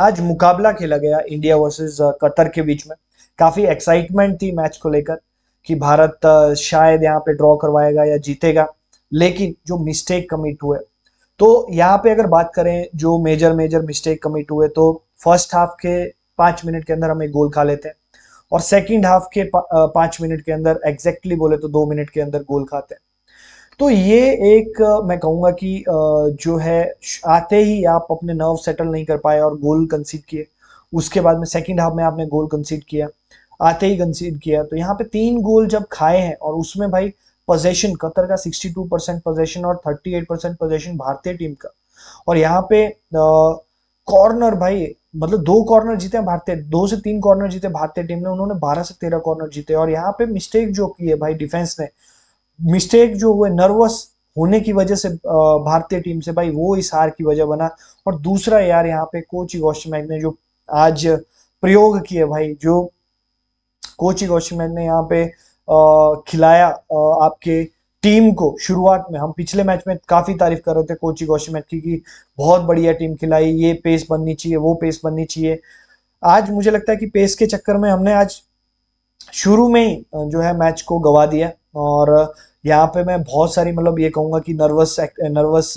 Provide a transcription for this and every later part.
आज मुकाबला खेला गया इंडिया वर्सेस कतर के बीच में काफी एक्साइटमेंट थी मैच को लेकर कि भारत शायद यहाँ पे ड्रॉ करवाएगा या जीतेगा लेकिन जो मिस्टेक कमिट हुए तो यहाँ पे अगर बात करें जो मेजर मेजर मिस्टेक कमिट हुए तो फर्स्ट हाफ के पांच मिनट के अंदर हम एक गोल खा लेते हैं और सेकंड हाफ के पांच मिनट के अंदर एग्जैक्टली बोले तो दो मिनट के अंदर गोल खाते हैं तो ये एक मैं कहूँगा कि जो है आते ही आप अपने नर्व सेटल नहीं कर पाए और गोल कंसीड किए उसके बाद में सेकेंड हाफ में आपने गोल कंसीड किया आते ही कंसीड किया तो यहाँ पे तीन गोल जब खाए हैं और उसमें भाई पोजेशन कतर का 62 परसेंट पोजेशन और 38 परसेंट पोजेशन भारतीय टीम का और यहाँ पे कॉर्नर भाई मतलब दो कॉर्नर जीते हैं भारतीय दो से तीन कॉर्नर जीते भारतीय टीम ने उन्होंने बारह से तेरह कॉर्नर जीते और यहाँ पे मिस्टेक जो की है भाई डिफेंस ने मिस्टेक जो हुए नर्वस होने की वजह से भारतीय टीम से भाई वो इस हार की वजह बना और दूसरा यार यहाँ पे कोच इगोशमैक ने जो आज प्रयोग किए भाई जो कोच इगोशमैक ने यहाँ पे खिलाया आपके टीम को शुरुआत में हम पिछले मैच में काफी तारीफ कर रहे थे कोची गौशमेट की कि बहुत बढ़िया टीम खिलाई ये पेस बननी चाहिए वो पेस बननी चाहिए आज मुझे लगता है कि पेस के चक्कर में हमने आज शुरू में ही जो है मैच को गवा दिया और यहाँ पे मैं बहुत सारी मतलब ये कहूंगा कि नर्वस नर्वस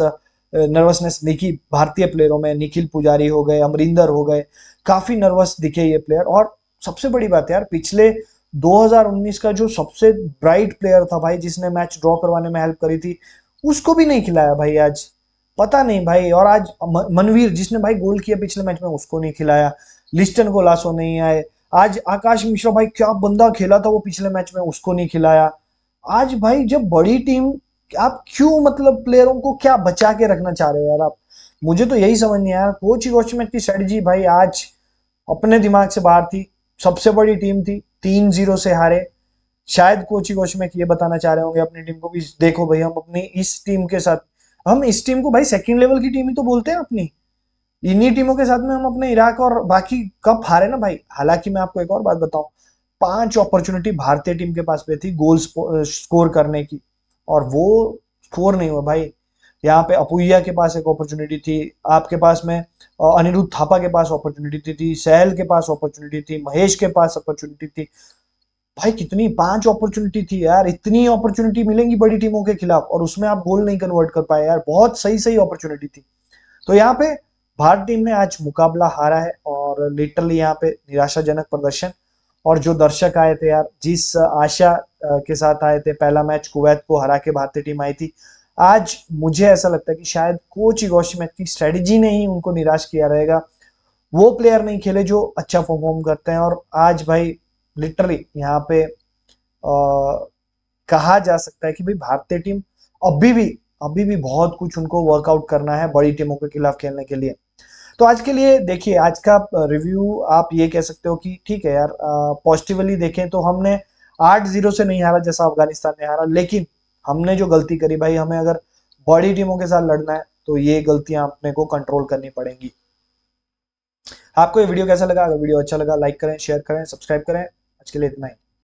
नर्वसनेस दिखी भारतीय प्लेयरों में निखिल पुजारी हो गए अमरिंदर हो गए काफी नर्वस दिखे ये प्लेयर और सबसे बड़ी बात यार पिछले 2019 का जो सबसे ब्राइट प्लेयर था भाई जिसने मैच ड्रॉ करवाने में हेल्प करी थी उसको भी नहीं खिलाया भाई आज पता नहीं भाई और आज मनवीर जिसने भाई गोल किया पिछले मैच में उसको नहीं खिलाया लिस्टन को लासो नहीं आए आज आकाश मिश्रा भाई क्या बंदा खेला था वो पिछले मैच में उसको नहीं खिलाया आज भाई जब बड़ी टीम आप क्यों मतलब प्लेयरों को क्या बचा के रखना चाह रहे हो यार आप मुझे तो यही समझ नहीं आया कोच कोच में इतनी स्ट्रेटजी भाई आज अपने दिमाग से बाहर थी सबसे बड़ी टीम थी तीन जीरो से हारे शायद कोच कोच में ये बताना चाह रहे होंगे अपनी टीम को भी देखो भाई हम अपनी इस टीम के साथ हम इस टीम को भाई सेकंड लेवल की टीम ही तो बोलते हैं अपनी इन्हीं टीमों के साथ में हम अपने इराक और बाकी कप हारे ना भाई हालांकि मैं आपको एक और बात बताऊं पांच अपॉर्चुनिटी भारतीय टीम के पास पे थी गोल स्कोर करने की और वो स्कोर नहीं हुआ भाई यहाँ पे अपुया के पास एक अपॉर्चुनिटी थी आपके पास में अनिरुद्ध थापा के पास अपॉर्चुनिटी थी सैल के पास अपॉर्चुनिटी थी महेश के पास अपॉर्चुनिटी थी भाई कितनी पांच अपॉर्चुनिटी थी यार इतनी अपॉर्चुनिटी मिलेंगी बड़ी टीमों के खिलाफ और उसमें आप गोल नहीं कन्वर्ट कर पाए यार बहुत सही सही अपॉर्चुनिटी थी तो यहाँ पे भारत टीम ने आज मुकाबला हारा है और लिटरली यहाँ पे निराशाजनक प्रदर्शन और जो दर्शक आए थे यार जिस आशा के साथ आए थे पहला मैच कुवैत को हरा के भारतीय टीम आई थी आज मुझे ऐसा लगता है कि शायद कोच मैच की स्ट्रेटेजी ने ही उनको निराश किया रहेगा वो प्लेयर नहीं खेले जो अच्छा परफॉर्म करते हैं और आज भाई लिटरली यहाँ पे आ, कहा जा सकता है कि भाई भारतीय टीम अभी भी अभी भी बहुत कुछ उनको वर्कआउट करना है बड़ी टीमों के खिलाफ खेलने के लिए तो आज के लिए देखिए आज का रिव्यू आप ये कह सकते हो कि ठीक है यार पॉजिटिवली देखें तो हमने आठ जीरो से नहीं हारा जैसा अफगानिस्तान ने हारा लेकिन हमने जो गलती करी भाई हमें अगर बड़ी टीमों के साथ लड़ना है तो ये गलतियां अपने को कंट्रोल करनी पड़ेंगी आपको ये वीडियो कैसा लगा अगर वीडियो अच्छा लगा लाइक करें शेयर करें सब्सक्राइब करें आज के लिए इतना ही